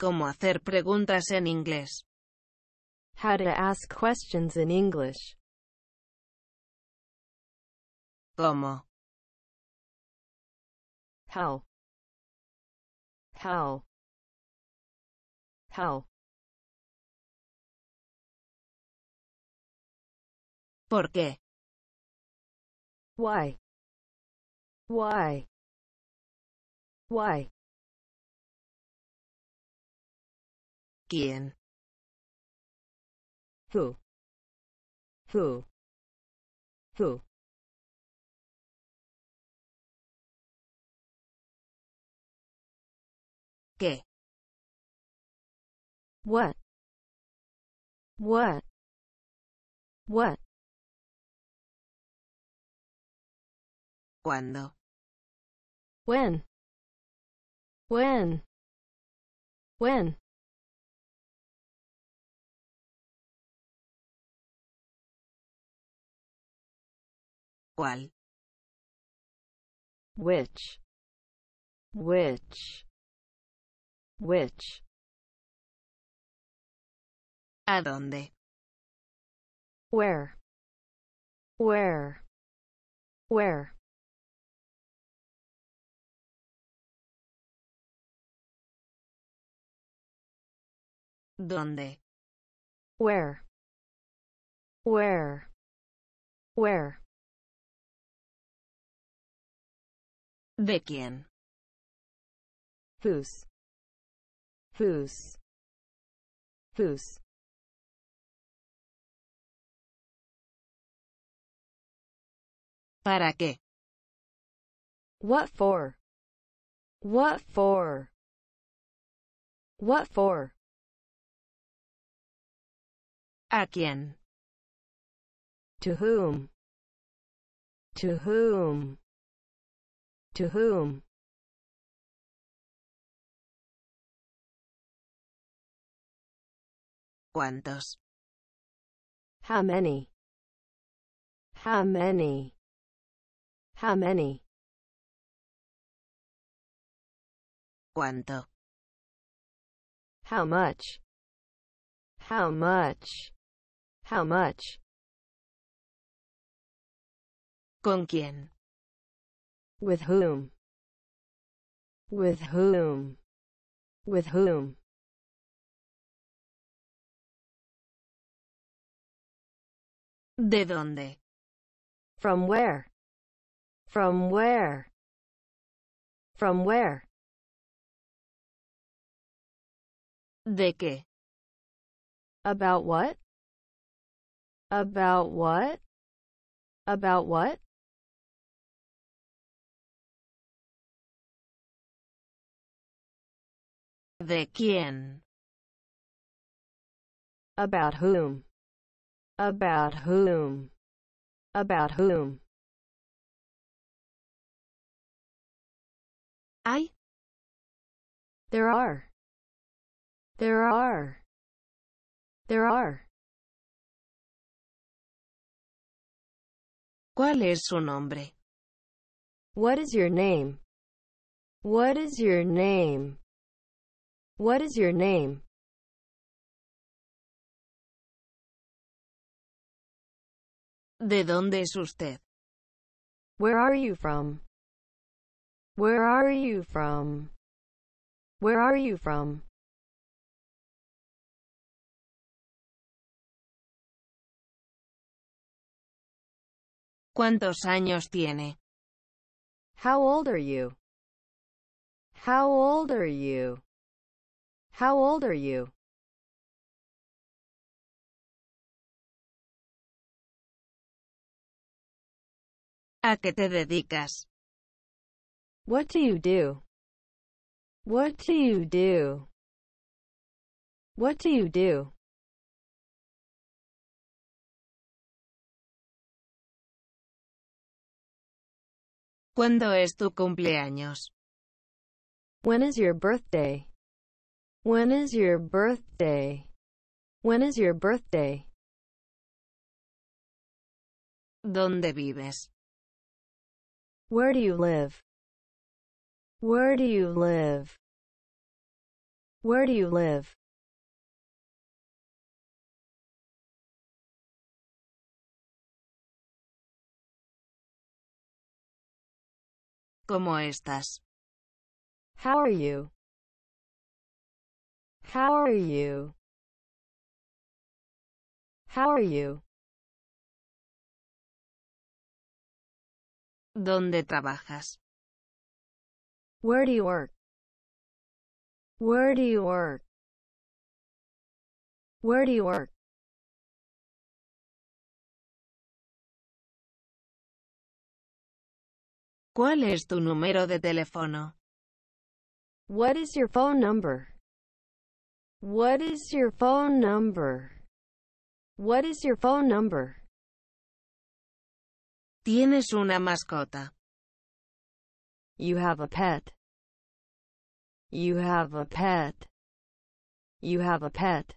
Cómo hacer preguntas en inglés. How to ask questions in English. ¿Cómo? How. How. How. ¿Por qué? Why? Why? Why? gehen who who who que what what what cuando when when when cual which which which a dónde where where where dónde where where where ¿De quién? Who's? Who's? ¿Para qué? What for? What for? What for? ¿A quién? To whom? To whom? To whom? ¿Cuántos? How many? How many? How many? ¿Cuánto? How much? How much? How much? ¿Con quién? With whom? With whom? With whom? ¿De dónde? From where? From where? From where? ¿De qué? About what? About what? About what? ¿De quién? About whom? About whom? About whom? I? There are. There are. There are. ¿Cuál es su nombre? What is your name? What is your name? What is your name? ¿De dónde es usted? Where are you from? Where are you from? Where are you from? ¿Cuántos años tiene? How old are you? How old are you? How old are you? ¿A qué te dedicas? What do you do? What do you do? What do you do? ¿Cuándo es tu cumpleaños? When is your birthday? When is your birthday? When is your birthday? ¿Dónde vives? Where do you live? Where do you live? Where do you live? ¿Cómo estás? How are you? How are you? How are you? ¿Dónde trabajas? Where do you work? Where do you work? Where do you work? ¿Cuál es tu número de teléfono? What is your phone number? What is your phone number? What is your phone number? Tienes una mascota. You have a pet. You have a pet. You have a pet.